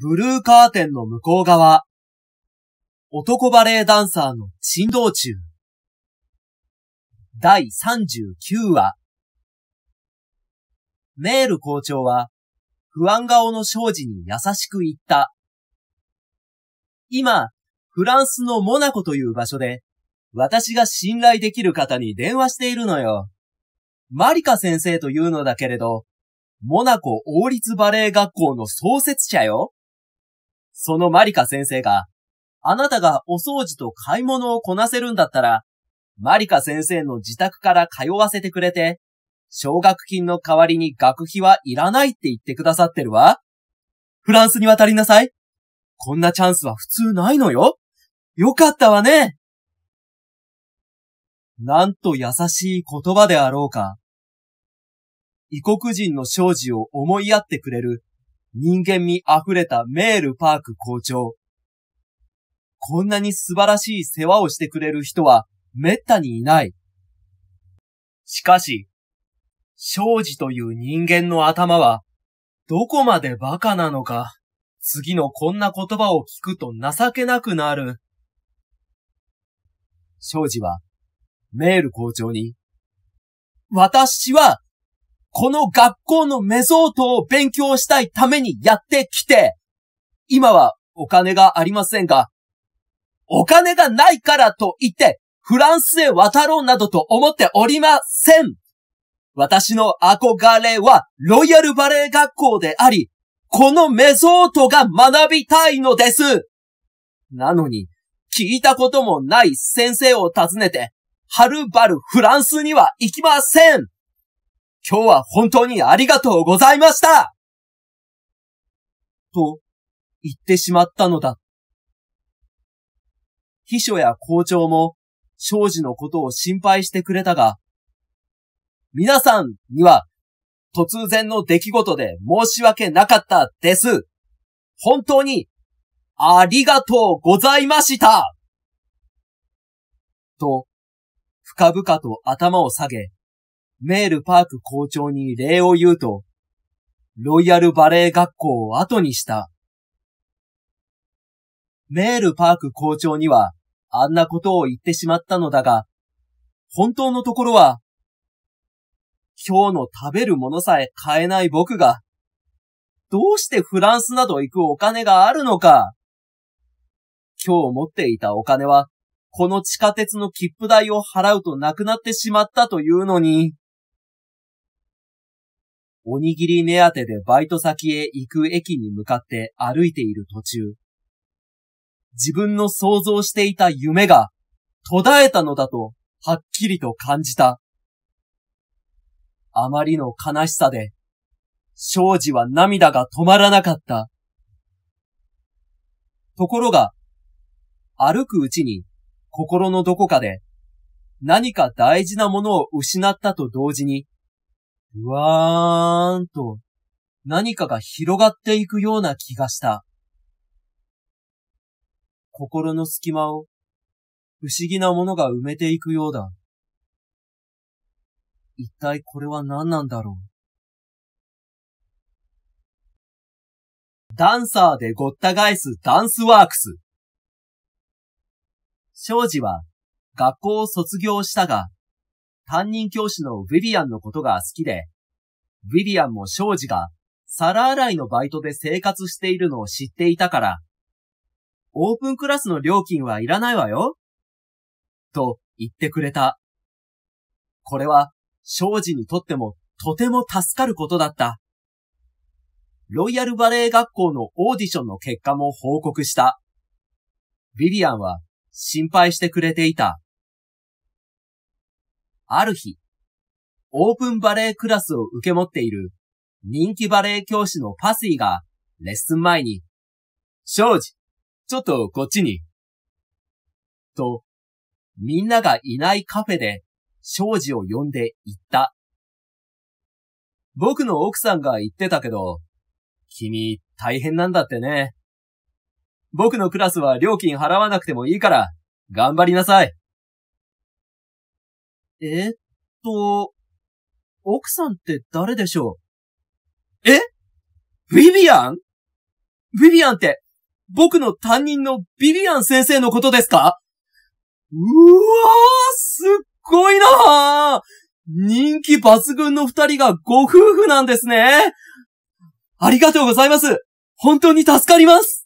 ブルーカーテンの向こう側。男バレエダンサーの振道中。第39話。メール校長は、不安顔の庄司に優しく言った。今、フランスのモナコという場所で、私が信頼できる方に電話しているのよ。マリカ先生というのだけれど、モナコ王立バレエ学校の創設者よ。そのマリカ先生が、あなたがお掃除と買い物をこなせるんだったら、マリカ先生の自宅から通わせてくれて、奨学金の代わりに学費はいらないって言ってくださってるわ。フランスに渡りなさい。こんなチャンスは普通ないのよ。よかったわね。なんと優しい言葉であろうか。異国人の生児を思いやってくれる人間味あふれたメールパーク校長。こんなに素晴らしい世話をしてくれる人は滅多にいない。しかし、庄司という人間の頭は、どこまで馬鹿なのか、次のこんな言葉を聞くと情けなくなる。庄司は、メール校長に、私はこの学校のメソートを勉強したいためにやってきて、今はお金がありませんが、お金がないからと言って、フランスへ渡ろうなどと思っておりません。私の憧れはロイヤルバレエ学校であり、このメソートが学びたいのです。なのに、聞いたこともない先生を訪ねて、はるばるフランスには行きません。今日は本当にありがとうございましたと言ってしまったのだ。秘書や校長も庄司のことを心配してくれたが、皆さんには突然の出来事で申し訳なかったです。本当にありがとうございましたと、深々と頭を下げ、メールパーク校長に礼を言うと、ロイヤルバレエ学校を後にした。メールパーク校長にはあんなことを言ってしまったのだが、本当のところは、今日の食べるものさえ買えない僕が、どうしてフランスなど行くお金があるのか。今日持っていたお金は、この地下鉄の切符代を払うとなくなってしまったというのに、おにぎり目当てでバイト先へ行く駅に向かって歩いている途中、自分の想像していた夢が途絶えたのだとはっきりと感じた。あまりの悲しさで、庄司は涙が止まらなかった。ところが、歩くうちに心のどこかで何か大事なものを失ったと同時に、うわーんと、何かが広がっていくような気がした。心の隙間を、不思議なものが埋めていくようだ。一体これは何なんだろう。ダンサーでごった返すダンスワークス。庄司は学校を卒業したが、担任教師のウィリアンのことが好きで、ウィリアンも庄司が皿洗いのバイトで生活しているのを知っていたから、オープンクラスの料金はいらないわよ。と言ってくれた。これは、庄司にとってもとても助かることだった。ロイヤルバレエ学校のオーディションの結果も報告した。ィリアンは心配してくれていた。ある日、オープンバレークラスを受け持っている人気バレー教師のパスイがレッスン前に、庄司、ちょっとこっちに。と、みんながいないカフェで庄司を呼んで言った。僕の奥さんが言ってたけど、君大変なんだってね。僕のクラスは料金払わなくてもいいから、頑張りなさい。えー、っと、奥さんって誰でしょうえィビアンィビアンって、僕の担任のビビアン先生のことですかうわー、すっごいなー人気抜群の二人がご夫婦なんですねありがとうございます本当に助かります